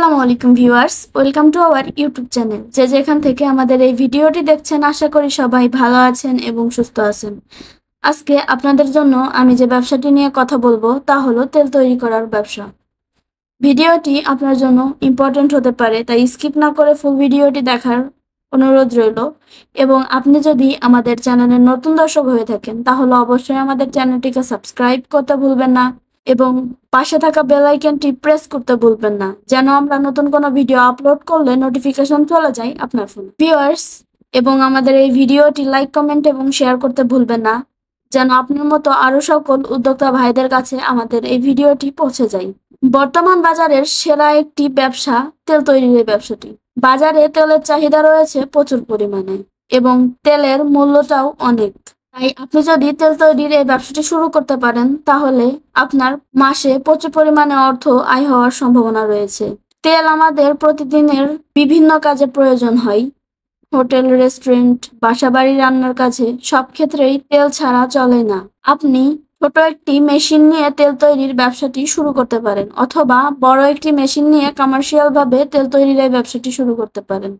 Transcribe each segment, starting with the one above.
আসসালামু আলাইকুম viewers welcome to our YouTube channel যে যেখান থেকে আমাদের এই ভিডিওটি দেখছেন আশা করি সবাই ভালো আছেন এবং সুস্থ আছেন আজকে আপনাদের জন্য আমি যে ব্যবসাটি নিয়ে কথা বলবো তা হলো তেল তৈরি করার ব্যবসা ভিডিওটি আপনার জন্য ইম্পর্ট্যান্ট হতে পারে তাই স্কিপ না করে ফুল ভিডিওটি দেখার অনুরোধ রইল এবং আপনি যদি আমাদের চ্যানেলের নতুন দর্শক হয়ে থাকেন তাহলে অবশ্যই আমাদের চ্যানেলটিকে সাবস্ক্রাইব করতে ভুলবেন না এবং পাশে থাকা বেল আইকনটি প্রেস করতে ভুলবেন না যেন আমরা নতুন কোনো ভিডিও আপলোড করলে নোটিফিকেশন চলে যায় আপনার ফোনে ভিউয়ার্স এবং আমাদের এই ভিডিওটি লাইক কমেন্ট এবং শেয়ার করতে ভুলবেন না যেন আপনার মতো আরও সকল উদ্যোক্তা ভাইদের কাছে আমাদের এই ভিডিওটি পৌঁছে যায় বর্তমান বাজারের সেরা একটি ব্যবসা তেল তৈরির এই ব্যবসাটি বাজারে তেলের চাহিদা রয়েছে প্রচুর পরিমাণে এবং তেলের মূল্যটাও অনেক তাই আপনি যদি তেল তৈরির এই ব্যবসাটি শুরু করতে পারেন তাহলে আপনার মাসে প্রচুর পরিমাণে অর্থ আয় হওয়ার সম্ভাবনা রয়েছে তেল আমাদের প্রতিদিনের বিভিন্ন কাজে প্রয়োজন হয় হোটেল রেস্টুরেন্ট বাসাবাড়ি রান্নার কাছে সব ক্ষেত্রেই তেল ছাড়া চলে না আপনি ছোট একটি মেশিন নিয়ে তেল তৈরির ব্যবসাটি শুরু করতে পারেন অথবা বড় একটি মেশিন নিয়ে কমার্শিয়াল ভাবে তেল তৈরির এই ব্যবসাটি শুরু করতে পারেন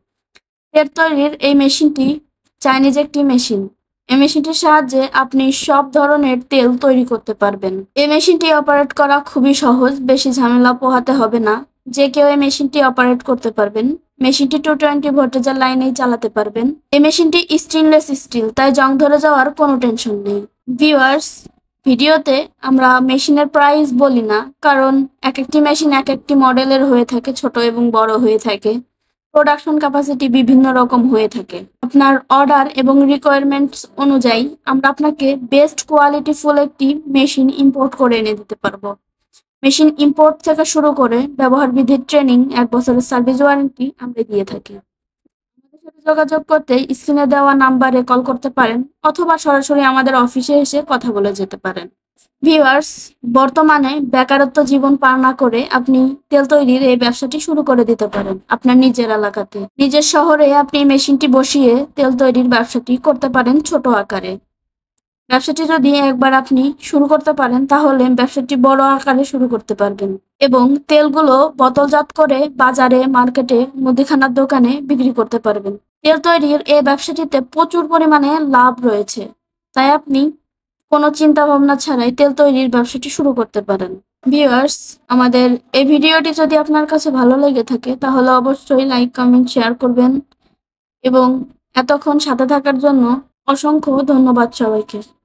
তেল তৈরির এই মেশিনটি চাইনিজ একটি মেশিন এই মেশিনটির সাহায্যে আপনি সব ধরনের তেল তৈরি করতে পারবেন এই মেশিনটি অপারেট করা খুবই সহজ বেশি ঝামেলা পোহাতে হবে না যে কেউ এই মেশিনটি অপারেট করতে পারবেন মেশিনটি টু টোয়েন্টি ভোল্টেজের লাইনেই চালাতে পারবেন এই মেশিনটি স্টেনলেস স্টিল তাই জং ধরে যাওয়ার কোনো টেনশন নেই ভিউয়ার্স ভিডিওতে আমরা মেশিনের প্রাইস বলি না কারণ এক একটি মেশিন এক একটি মডেলের হয়ে থাকে ছোট এবং বড় হয়ে থাকে প্রোডাকশন ক্যাপাসিটি বিভিন্ন রকম হয়ে থাকে আপনার অর্ডার এবং রিকোয়ারমেন্টস অনুযায়ী আমরা আপনাকে বেস্ট কোয়ালিটি ফুল একটি মেশিন ইম্পোর্ট করে এনে দিতে পারবো মেশিন ইম্পোর্ট থেকে শুরু করে ব্যবহার বিধির ট্রেনিং এক বছরের সার্ভিস ওয়ারেন্টি আমরা দিয়ে থাকি যোগাযোগ করতে স্ক্রিনে দেওয়া নাম্বারে কল করতে পারেন অথবা সরাসরি আমাদের অফিসে এসে কথা বলে যেতে পারেন ভিউয়ার্স বর্তমানে বেকারত্ব জীবন পার না করে আপনি তেল তৈরির এই ব্যবসাটি শুরু করে দিতে পারেন আপনার নিজের এলাকাতে নিজের শহরে আপনি মেশিনটি বসিয়ে তেল তৈরির ব্যবসাটি করতে পারেন ছোট আকারে ব্যবসাটি যদি একবার আপনি শুরু করতে পারেন তাহলে ব্যবসাটি বড় আকারে শুরু করতে পারবেন এবং তেলগুলো বোতলজাত করে বাজারে মার্কেটে মুদিখানার দোকানে বিক্রি করতে পারবেন তেল তৈরির এই ব্যবসাটিতে প্রচুর পরিমাণে লাভ রয়েছে তাই আপনি কোনো চিন্তা ভাবনা ছাড়াই তেল তৈরির ব্যবসাটি শুরু করতে পারেন ভিউয়ার্স আমাদের এই ভিডিওটি যদি আপনার কাছে ভালো লেগে থাকে তাহলে অবশ্যই লাইক কমেন্ট শেয়ার করবেন এবং এতক্ষণ সাথে থাকার জন্য অসংখ্য ধন্যবাদ সবাইকে